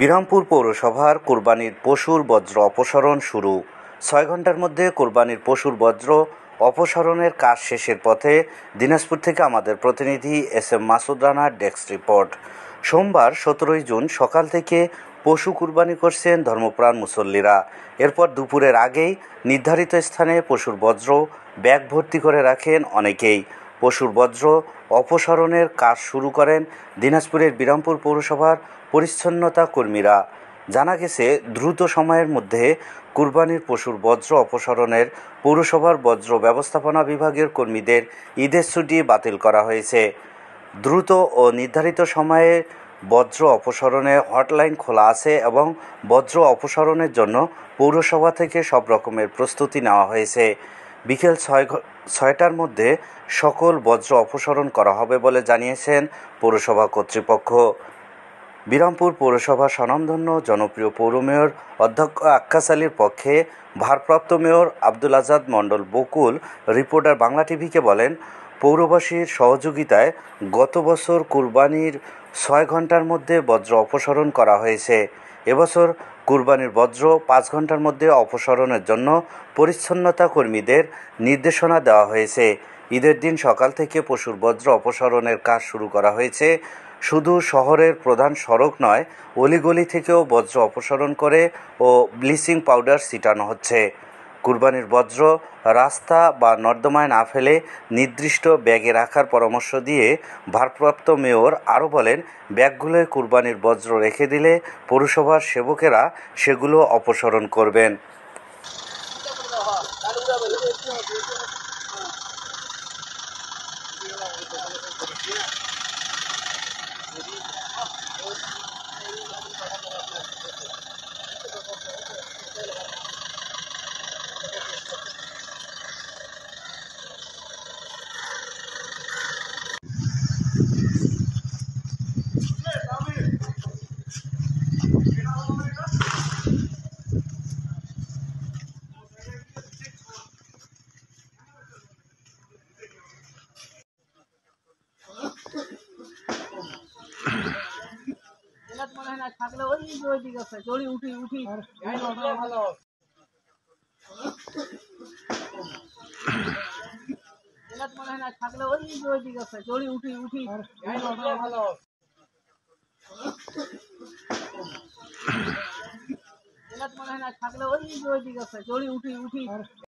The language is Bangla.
বিরামপুর পৌরসভার কোরবানির পশুর বজ্র অপসারণ শুরু ছয় ঘন্টার মধ্যে কোরবানির পশুর বজ্র অপসারণের কাজ শেষের পথে দিনাজপুর থেকে আমাদের প্রতিনিধি এস এম মাসুদ রানার ডেস্ক রিপোর্ট সোমবার সতেরোই জুন সকাল থেকে পশু কুরবানি করছেন ধর্মপ্রাণ মুসল্লিরা এরপর দুপুরের আগেই নির্ধারিত স্থানে পশুর বজ্র ব্যাগ ভর্তি করে রাখেন অনেকেই পশুর বজ্র অপসারণের কাজ শুরু করেন দিনাজপুরের বিরামপুর পৌরসভার পরিচ্ছন্নতা কর্মীরা জানা গেছে দ্রুত সময়ের মধ্যে কুরবানির পশুর বজ্র অপসারণের পৌরসভার বজ্র ব্যবস্থাপনা বিভাগের কর্মীদের ঈদের ছুটি বাতিল করা হয়েছে দ্রুত ও নির্ধারিত সময়ে বজ্র অপসারণে হটলাইন খোলা আছে এবং বজ্র অপসারণের জন্য পৌরসভা থেকে সব রকমের প্রস্তুতি নেওয়া হয়েছে বিকেল ছয় ছয়টার মধ্যে সকল বজ্র অপসারণ করা হবে বলে জানিয়েছেন পৌরসভা কর্তৃপক্ষ বিরামপুর পৌরসভা স্বনামধন্য জনপ্রিয় পৌর মেয়র অধ্যক্ষ আক্কাস আলীর পক্ষে ভারপ্রাপ্ত মেয়র আব্দুল আজাদ মণ্ডল বকুল রিপোর্টার বাংলা টিভিকে বলেন পৌরবাসীর সহযোগিতায় গত বছর কুরবানির ছয় ঘন্টার মধ্যে বজ্র অপসারণ করা হয়েছে এবছর কুরবানির বজ্র পাঁচ ঘন্টার মধ্যে অপসারণের জন্য পরিচ্ছন্নতা কর্মীদের নির্দেশনা দেওয়া হয়েছে ঈদের দিন সকাল থেকে পশুর বজ্র অপসারণের কাজ শুরু করা হয়েছে শুধু শহরের প্রধান সড়ক নয় অলিগলি থেকেও বজ্র অপসারণ করে ও ব্লিচিং পাউডার ছিটানো হচ্ছে কুরবানির বজ্র রাস্তা বা নর্দমায় না ফেলে নির্দিষ্ট ব্যাগে রাখার পরামর্শ দিয়ে ভারপ্রাপ্ত মেয়র আরও বলেন ব্যাগগুলোয় কুরবানির বজ্র রেখে দিলে পৌরসভার সেবকেরা সেগুলো অপসারণ করবেন ওখানে না থাকলে ওই ওই দিকে আছে চলি উঠি উঠি ভালো মনে হয় না থাকলে ওই ওই দিকে আছে চলি উঠি উঠি ভালো উঠি উঠি